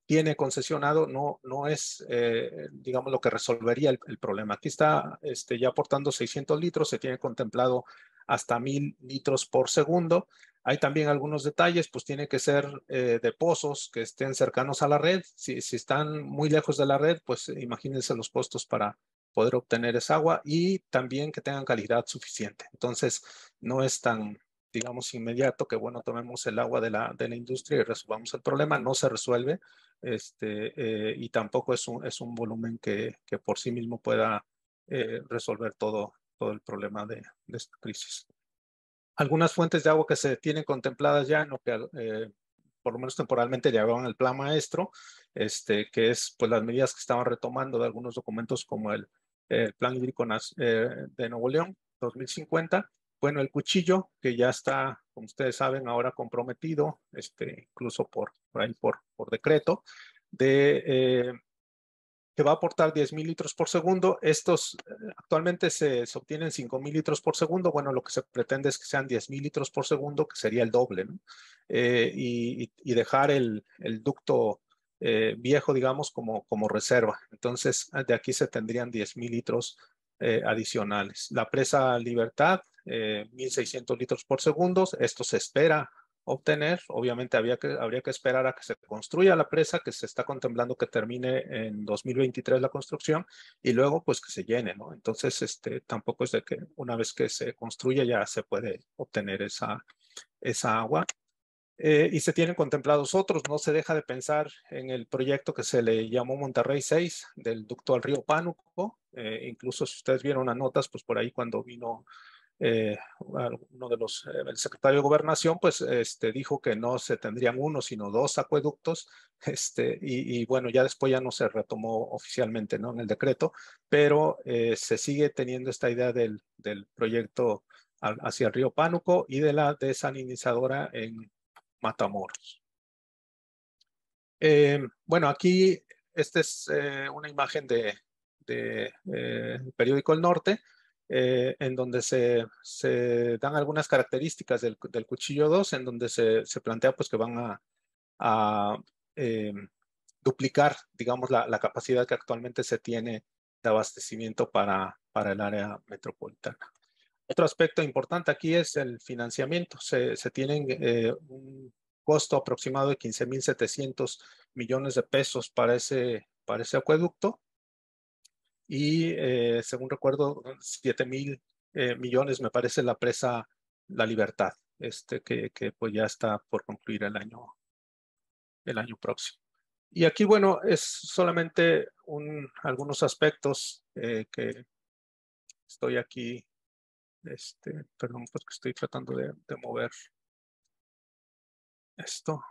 tiene concesionado no, no es, eh, digamos, lo que resolvería el, problema. Aquí está este, ya aportando 600 litros, se tiene contemplado hasta 1000 litros por segundo. Hay también algunos detalles, pues tiene que ser eh, de pozos que estén cercanos a la red. Si, están muy lejos de la red, pues imagínense los postos para, poder obtener esa agua y también que tengan calidad suficiente. Entonces, no es tan, digamos, inmediato, que bueno, tomemos el agua de la, de la industria y resolvamos el problema, no se resuelve este, eh, y tampoco es un, es un volumen que, que por sí mismo pueda eh, resolver todo, todo el problema de, de, esta crisis. Algunas fuentes de agua que se tienen contempladas ya que eh, por lo menos temporalmente llevaban el plan maestro, este, que es pues las medidas que estaban retomando de algunos documentos como el, el Plan Hídrico de Nuevo León 2050 bueno, el cuchillo que ya está, como ustedes saben, ahora comprometido, este, incluso por, por, ahí por, decreto, de, eh, que va a aportar 10.000 litros por segundo. Estos eh, actualmente se, se obtienen 5.000 litros por segundo. Bueno, lo que se pretende es que sean 10.000 litros por segundo, que sería el doble, eh, y, dejar el, el ducto viejo, digamos, como, como reserva. Entonces, de aquí se tendrían 10.000 litros adicionales. La presa Libertad 1.600 eh, litros por segundo. Esto se espera obtener. Obviamente había que, habría que esperar a que se construya la presa, que se está contemplando que termine en 2023 la construcción y luego pues que se llene, ¿no? Entonces, este, tampoco es de que una vez que se construya ya se puede obtener esa, esa agua. Eh, y se tienen contemplados otros, no se deja de pensar en el proyecto que se le llamó Monterrey 6 del ducto al río Pánuco, eh, incluso si ustedes vieron las notas, pues por ahí cuando vino eh, uno de los, eh, el secretario de Gobernación, pues este, dijo que no se tendrían uno, sino dos acueductos, <laughs> este, y, bueno, ya después ya no se retomó oficialmente ¿no? en el decreto, pero eh, se sigue teniendo esta idea del, del proyecto hacia el río Pánuco y de la desalinizadora en Matamoros. bueno, aquí esta es una imagen de, periódico El Norte, eh, en donde se, dan algunas características del, cuchillo 2, en donde se, plantea pues, que van a, a eh, duplicar, digamos, la, capacidad que actualmente se tiene de abastecimiento para, para el área metropolitana. Otro aspecto importante aquí es el financiamiento. Se, se tienen eh, un costo aproximado de 15.700 millones de pesos para ese, para ese acueducto y eh, según recuerdo, 7 mil eh, millones me parece la presa La Libertad, este, que, que, pues ya está por concluir el año, el año próximo. Y aquí, bueno, es solamente un, algunos aspectos eh, que estoy aquí, este, perdón, porque estoy tratando de, de mover esto,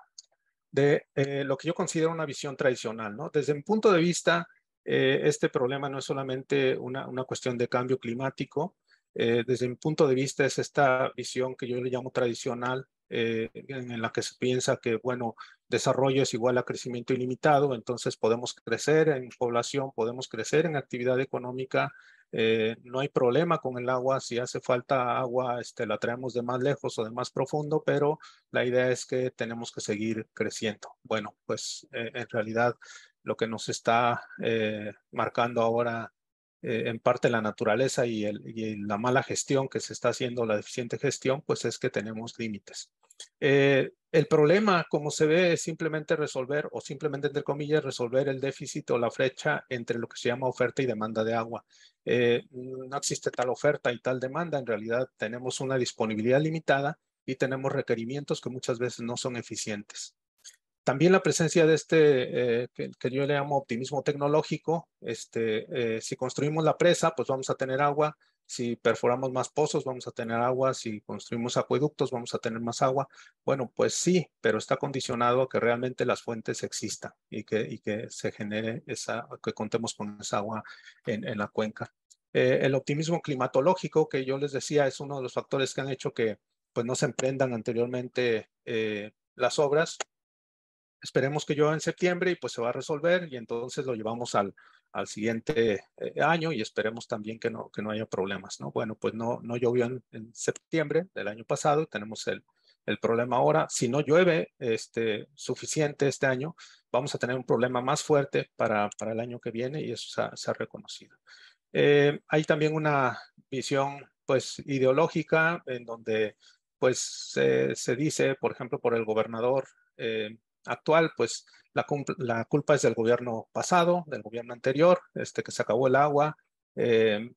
de eh, lo que yo considero una visión tradicional, ¿no? Desde mi punto de vista, eh, este problema no es solamente una, cuestión de cambio climático, eh, desde mi punto de vista es esta visión que yo le llamo tradicional, eh, en, la que se piensa que, bueno, desarrollo es igual a crecimiento ilimitado, entonces podemos crecer en población, podemos crecer en actividad económica, no hay problema con el agua, si hace falta agua, este, la traemos de más lejos o de más profundo, pero la idea es que tenemos que seguir creciendo. Bueno, pues en realidad lo que nos está eh, marcando ahora eh, en parte la naturaleza y, la mala gestión que se está haciendo, la deficiente gestión, pues es que tenemos límites. Eh, el problema, como se ve, es simplemente resolver, o simplemente entre comillas, resolver el déficit o la flecha entre lo que se llama oferta y demanda de agua. no existe tal oferta y tal demanda, en realidad tenemos una disponibilidad limitada y tenemos requerimientos que muchas veces no son eficientes. También la presencia de este, eh, que, yo le llamo optimismo tecnológico, este, eh, si construimos la presa, pues vamos a tener agua, si perforamos más pozos, vamos a tener agua, si construimos acueductos, vamos a tener más agua. Bueno, pues sí, pero está condicionado a que realmente las fuentes existan y que, y que se genere esa, que contemos con esa agua en, la cuenca. Eh, el optimismo climatológico que yo les decía es uno de los factores que han hecho que pues no se emprendan anteriormente las obras esperemos que llueva en septiembre y pues se va a resolver y entonces lo llevamos al, al siguiente eh, año y esperemos también que no, que no haya problemas, ¿no? Bueno, pues no, no llovió en, septiembre del año pasado, tenemos el, el problema ahora. Si no llueve este, suficiente este año, vamos a tener un problema más fuerte para, para el año que viene y eso se ha, reconocido. Eh, hay también una visión pues ideológica en donde pues se dice, por ejemplo, por el gobernador eh, actual, pues la, culpa es del gobierno pasado, del gobierno anterior, este que se acabó el agua. Eh,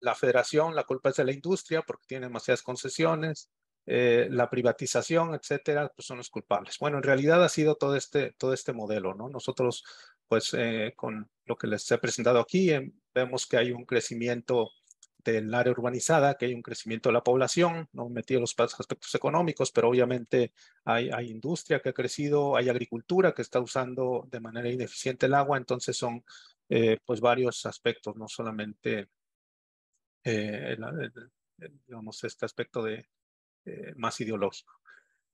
la federación, la culpa es de la industria porque tiene demasiadas concesiones, eh, la privatización, etcétera, pues son los culpables. Bueno, en realidad ha sido todo este, todo este modelo, ¿no? Nosotros, pues eh, con lo que les he presentado aquí, em, vemos que hay un crecimiento este, el área urbanizada, que hay un crecimiento de la población, no metí los aspectos económicos, pero obviamente hay, industria que ha crecido, hay agricultura que está usando de manera ineficiente el agua, entonces son eh, pues varios aspectos, no solamente eh, digamos, este aspecto de, eh, más ideológico.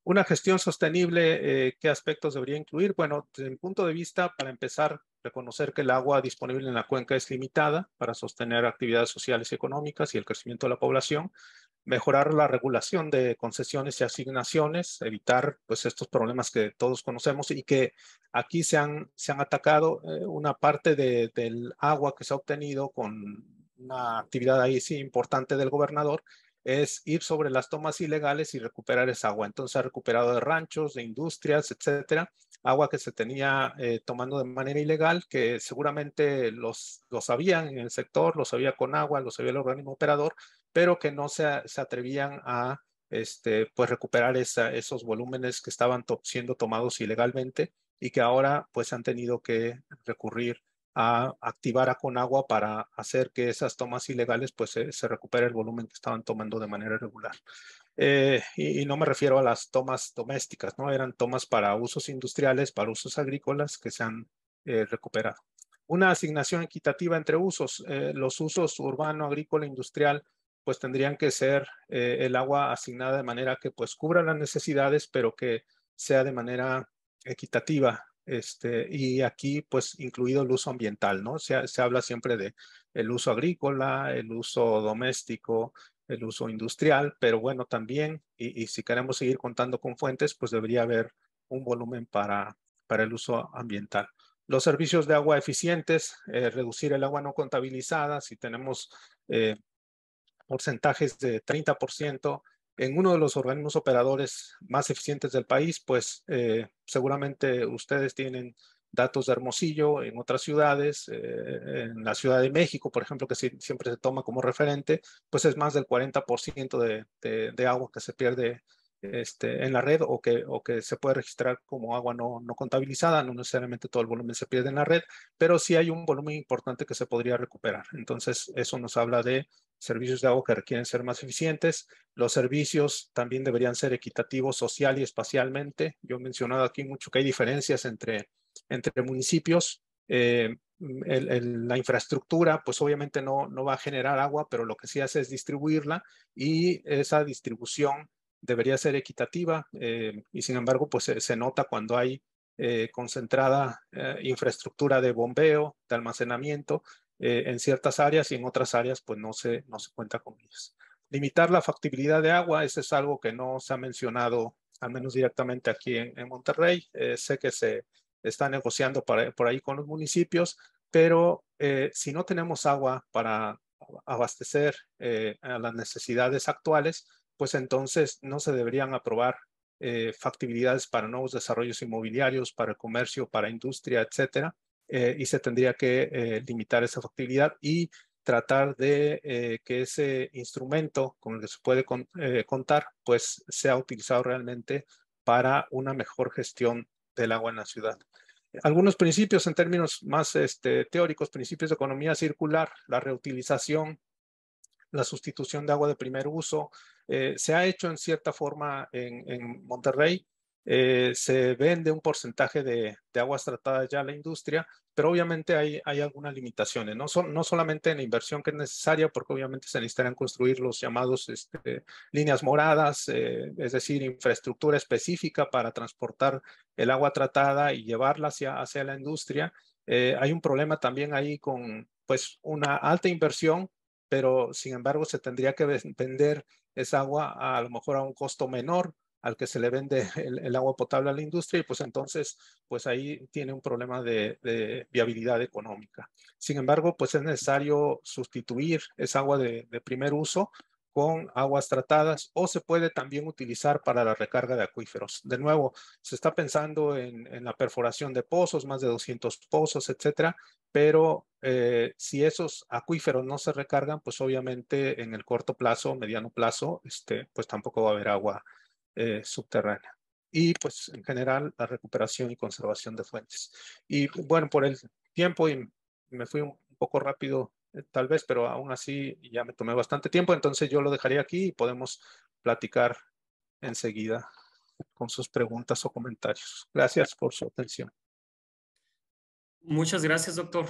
Una gestión sostenible, ¿qué aspectos debería incluir? Bueno, desde mi punto de vista, para empezar, reconocer que el agua disponible en la cuenca es limitada para sostener actividades sociales y económicas y el crecimiento de la población, mejorar la regulación de concesiones y asignaciones, evitar pues estos problemas que todos conocemos y que aquí se han, atacado eh, una parte de, del agua que se ha obtenido con una actividad ahí sí importante del gobernador, es ir sobre las tomas ilegales y recuperar esa agua. Entonces ha recuperado de ranchos, de industrias, etcétera, agua que se tenía eh, tomando de manera ilegal, que seguramente los, lo sabían en el sector, lo sabía con agua, lo sabía el organismo operador, pero que no se, atrevían a este, pues recuperar esos volúmenes que estaban siendo tomados ilegalmente y que ahora pues han tenido que recurrir a activar a Conagua para hacer que esas tomas ilegales pues se, recupere el volumen que estaban tomando de manera regular. Eh, y, no me refiero a las tomas domésticas, ¿no? Eran tomas para usos industriales, para usos agrícolas que se han eh, recuperado. Una asignación equitativa entre usos. Eh, los usos urbano, agrícola, industrial, pues tendrían que ser el agua asignada de manera que pues cubra las necesidades, pero que sea de manera equitativa. Este, y aquí pues incluido el uso ambiental, ¿no? Se, se habla siempre de el uso agrícola, el uso doméstico, el uso industrial, pero bueno, también, y, si queremos seguir contando con fuentes, pues debería haber un volumen para, para el uso ambiental. Los servicios de agua eficientes, eh, reducir el agua no contabilizada, si tenemos eh, porcentajes de 30% en uno de los organismos operadores más eficientes del país, pues eh, seguramente ustedes tienen datos de Hermosillo en otras ciudades, eh, en la Ciudad de México, por ejemplo, que siempre se toma como referente, pues es más del 40% de, de, agua que se pierde este, en la red o que, o que se puede registrar como agua no, no contabilizada, no necesariamente todo el volumen se pierde en la red, pero sí hay un volumen importante que se podría recuperar. Entonces, eso nos habla de servicios de agua que requieren ser más eficientes. Los servicios también deberían ser equitativos social y espacialmente. Yo he mencionado aquí mucho que hay diferencias entre entre municipios. Eh, la infraestructura, pues obviamente no, va a generar agua, pero lo que sí hace es distribuirla y esa distribución debería ser equitativa eh, y sin embargo, pues se, nota cuando hay eh, concentrada infraestructura de bombeo, de almacenamiento en ciertas áreas y en otras áreas, pues no se, no se cuenta con ellas. Limitar la factibilidad de agua, eso es algo que no se ha mencionado, al menos directamente aquí en Monterrey. sé que se, está negociando por ahí con los municipios, pero eh, si no tenemos agua para abastecer eh, a las necesidades actuales, pues entonces no se deberían aprobar eh, factibilidades para nuevos desarrollos inmobiliarios, para el comercio, para industria, etcétera, y se tendría que limitar esa factibilidad y tratar de que ese instrumento con el que se puede contar, pues sea utilizado realmente para una mejor gestión del agua en la ciudad. Algunos principios en términos más este, teóricos, principios de economía circular, la reutilización, la sustitución de agua de primer uso, eh, se ha hecho en cierta forma en, Monterrey, eh, se vende un porcentaje de, de, aguas tratadas ya a la industria pero obviamente hay, hay algunas limitaciones, ¿no? no solamente en la inversión que es necesaria, porque obviamente se necesitarán construir los llamados este, líneas moradas, eh, es decir, infraestructura específica para transportar el agua tratada y llevarla hacia, hacia la industria. Eh, hay un problema también ahí con pues una alta inversión, pero sin embargo se tendría que vender esa agua a lo mejor a un costo menor al que se le vende <laughs> el, agua potable a la industria y pues entonces pues ahí tiene un problema de, viabilidad económica. Sin embargo, pues es necesario sustituir esa agua de, primer uso con aguas tratadas o se puede también utilizar para la recarga de acuíferos. De nuevo, se está pensando en, la perforación de pozos, más de 200 pozos, etcétera, pero eh, si esos acuíferos no se recargan, pues obviamente en el corto plazo, mediano plazo, este, pues tampoco va a haber agua eh, subterránea. Y pues en general la recuperación y conservación de fuentes. Y bueno, por el tiempo y me fui un poco rápido eh, tal vez, pero aún así ya me tomé bastante tiempo, entonces yo lo dejaría aquí y podemos platicar enseguida con sus preguntas o comentarios. Gracias por su atención. Muchas gracias, doctor.